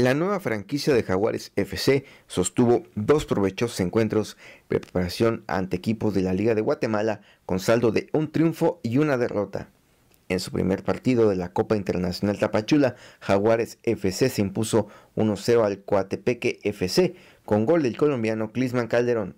La nueva franquicia de Jaguares FC sostuvo dos provechosos encuentros de preparación ante equipos de la Liga de Guatemala con saldo de un triunfo y una derrota. En su primer partido de la Copa Internacional Tapachula, Jaguares FC se impuso 1-0 al Coatepeque FC con gol del colombiano Clisman Calderón.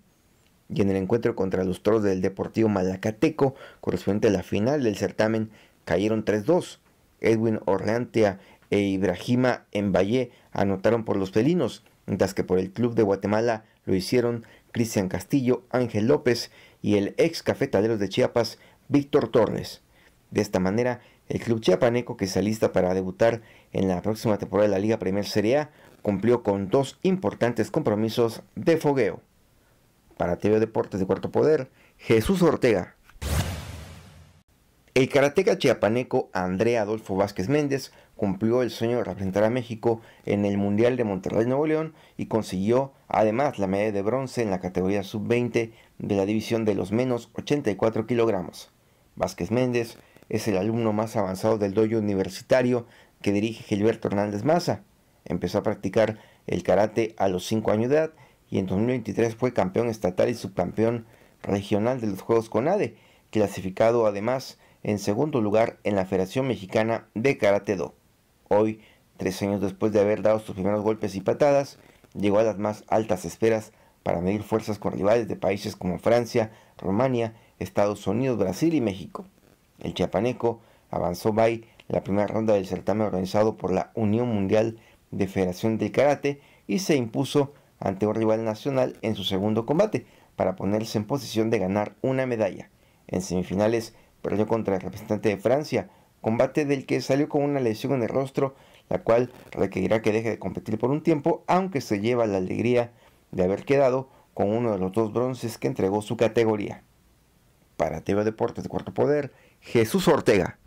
Y en el encuentro contra los toros del Deportivo Malacateco, correspondiente a la final del certamen, cayeron 3-2. Edwin a e Ibrahima Valle anotaron por los felinos, mientras que por el club de Guatemala lo hicieron Cristian Castillo, Ángel López y el ex cafetalero de Chiapas, Víctor Torres. De esta manera, el club chiapaneco que se alista para debutar en la próxima temporada de la Liga Premier Serie A cumplió con dos importantes compromisos de fogueo. Para TV Deportes de Cuarto Poder, Jesús Ortega. El karateca chiapaneco André Adolfo Vázquez Méndez cumplió el sueño de representar a México en el Mundial de Monterrey Nuevo León y consiguió además la medalla de bronce en la categoría sub-20 de la división de los menos 84 kilogramos. Vázquez Méndez es el alumno más avanzado del dojo universitario que dirige Gilberto Hernández Maza. Empezó a practicar el karate a los 5 años de edad y en 2023 fue campeón estatal y subcampeón regional de los Juegos CONADE, clasificado además en segundo lugar en la Federación Mexicana de Karate Do. Hoy, tres años después de haber dado sus primeros golpes y patadas, llegó a las más altas esferas para medir fuerzas con rivales de países como Francia, Rumania, Estados Unidos, Brasil y México. El chiapaneco avanzó by la primera ronda del certamen organizado por la Unión Mundial de Federación del Karate y se impuso ante un rival nacional en su segundo combate para ponerse en posición de ganar una medalla. En semifinales perdió contra el representante de Francia, combate del que salió con una lesión en el rostro, la cual requerirá que deje de competir por un tiempo, aunque se lleva la alegría de haber quedado con uno de los dos bronces que entregó su categoría. Para TV Deportes de Cuarto Poder, Jesús Ortega.